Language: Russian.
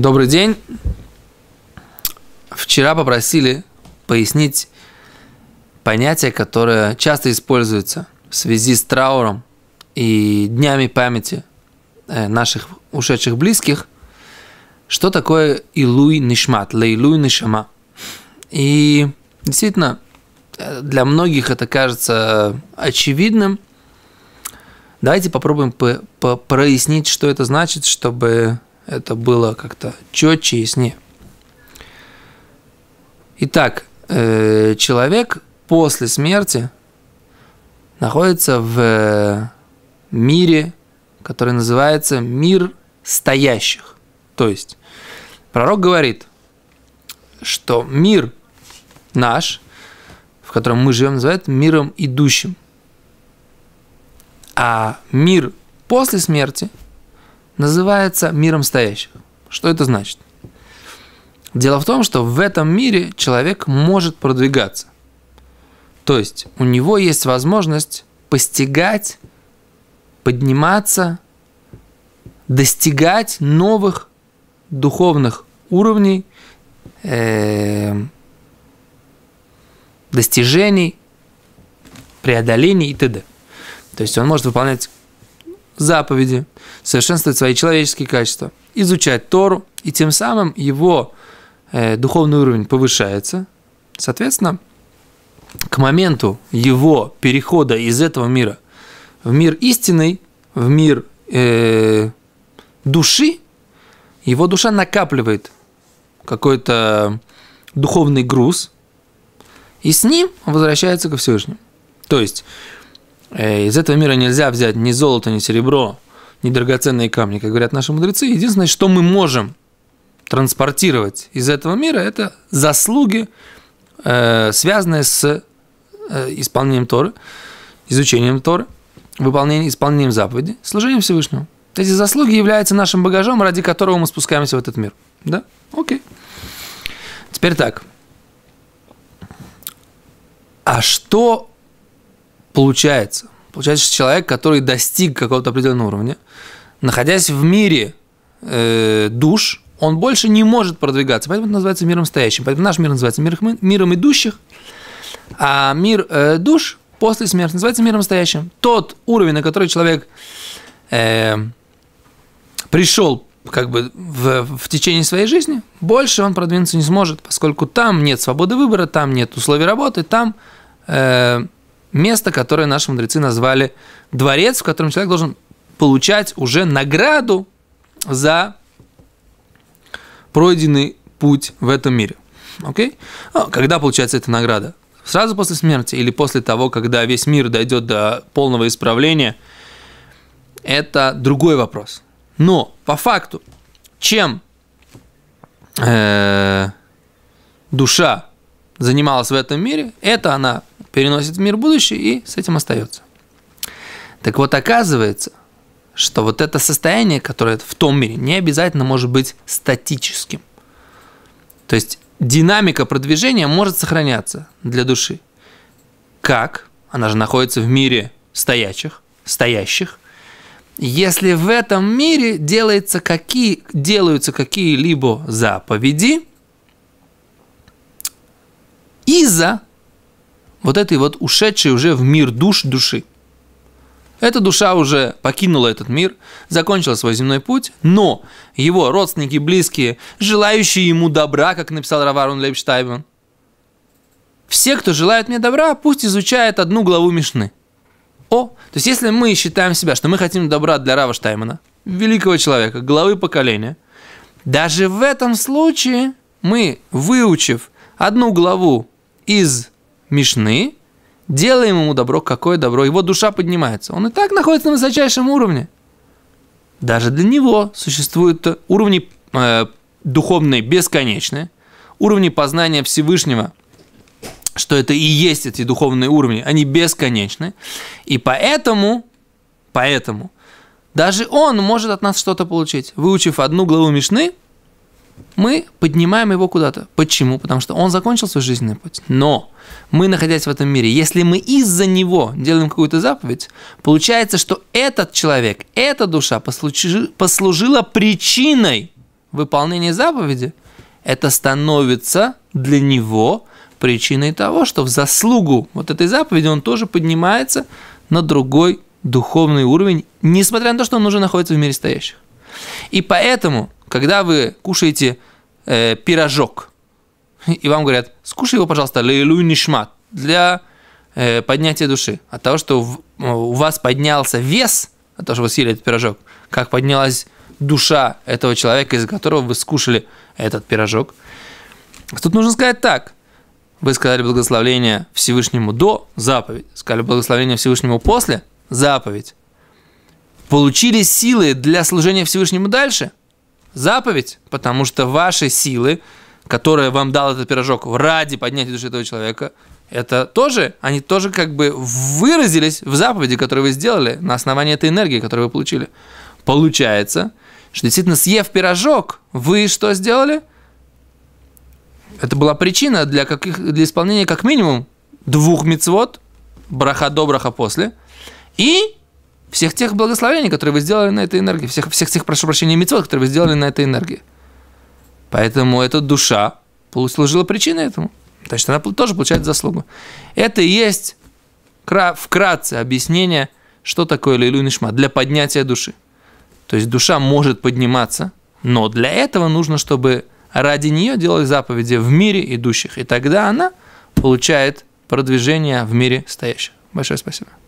Добрый день. Вчера попросили пояснить понятие, которое часто используется в связи с трауром и днями памяти э, наших ушедших близких. Что такое Илуй Нишмат, Лейлуй Нишама? И действительно, э, для многих это кажется э, очевидным. Давайте попробуем по по прояснить, что это значит, чтобы это было как-то четче и яснее. Итак, э, человек после смерти находится в э, мире, который называется мир стоящих. То есть пророк говорит, что мир наш, в котором мы живем, называется миром идущим. А мир после смерти – называется миром стоящих. Что это значит? Дело в том, что в этом мире человек может продвигаться. То есть у него есть возможность постигать, подниматься, достигать новых духовных уровней, эм, достижений, преодолений и т.д. То есть он может выполнять заповеди, совершенствовать свои человеческие качества, изучать Тору, и тем самым его э, духовный уровень повышается. Соответственно, к моменту его перехода из этого мира в мир истинный, в мир э, души, его душа накапливает какой-то духовный груз, и с ним возвращается ко Всевышнему. То есть Э, из этого мира нельзя взять ни золото, ни серебро, ни драгоценные камни, как говорят наши мудрецы. Единственное, что мы можем транспортировать из этого мира, это заслуги, э, связанные с э, исполнением Торы, изучением Торы, выполнением, исполнением заповеди, служением Всевышнему. Эти заслуги являются нашим багажом, ради которого мы спускаемся в этот мир. Да? Окей. Теперь так. А что получается. Получается, человек, который достиг какого-то определенного уровня, находясь в мире э, душ, он больше не может продвигаться. Поэтому это называется миром стоящим. Поэтому наш мир называется мир, миром идущих, а мир э, душ после смерти называется миром стоящим. Тот уровень, на который человек э, пришел как бы в, в течение своей жизни, больше он продвинуться не сможет, поскольку там нет свободы выбора, там нет условий работы, там э, место, которое наши мудрецы назвали дворец, в котором человек должен получать уже награду за пройденный путь в этом мире. Окей? Okay? А, когда получается эта награда? Сразу после смерти или после того, когда весь мир дойдет до полного исправления? Это другой вопрос. Но по факту, чем э, душа занималась в этом мире, это она переносит в мир будущий и с этим остается. Так вот, оказывается, что вот это состояние, которое в том мире, не обязательно может быть статическим. То есть динамика продвижения может сохраняться для души. Как? Она же находится в мире стоящих, стоящих. Если в этом мире делается какие, делаются какие-либо заповеди, из-за вот этой вот ушедшей уже в мир душ души. Эта душа уже покинула этот мир, закончила свой земной путь, но его родственники, близкие, желающие ему добра, как написал Раварун Лейбштайбен, все, кто желает мне добра, пусть изучают одну главу Мишны. О, то есть если мы считаем себя, что мы хотим добра для Рава Штаймана, великого человека, главы поколения, даже в этом случае мы, выучив одну главу из Мишны, делаем ему добро, какое добро, его душа поднимается. Он и так находится на высочайшем уровне. Даже для него существуют уровни э, духовные бесконечные, уровни познания Всевышнего, что это и есть эти духовные уровни, они бесконечны. И поэтому, поэтому даже он может от нас что-то получить. Выучив одну главу Мишны, мы поднимаем его куда-то. Почему? Потому что он закончил свой жизненный путь. Но мы, находясь в этом мире, если мы из-за него делаем какую-то заповедь, получается, что этот человек, эта душа послужила причиной выполнения заповеди. Это становится для него причиной того, что в заслугу вот этой заповеди он тоже поднимается на другой духовный уровень, несмотря на то, что он уже находится в мире стоящих. И поэтому, когда вы кушаете э, пирожок, и вам говорят, скушай его, пожалуйста, лейлуй нишмат, для э, поднятия души. От того, что в, у вас поднялся вес, от того, что вы съели этот пирожок, как поднялась душа этого человека, из-за которого вы скушали этот пирожок. Тут нужно сказать так. Вы сказали благословение Всевышнему до заповедь, сказали благословение Всевышнему после заповедь получили силы для служения Всевышнему дальше? Заповедь, потому что ваши силы, которые вам дал этот пирожок ради поднятия души этого человека, это тоже, они тоже как бы выразились в заповеди, которую вы сделали на основании этой энергии, которую вы получили. Получается, что действительно съев пирожок, вы что сделали? Это была причина для, каких, для исполнения как минимум двух мицвод, браха до браха после, и всех тех благословений, которые вы сделали на этой энергии, всех, всех тех, прошу прощения, митцвот, которые вы сделали на этой энергии. Поэтому эта душа служила причиной этому. Значит, она тоже получает заслугу. Это и есть вкратце объяснение, что такое Лейлу Нишма для поднятия души. То есть душа может подниматься, но для этого нужно, чтобы ради нее делали заповеди в мире идущих. И тогда она получает продвижение в мире стоящих. Большое спасибо.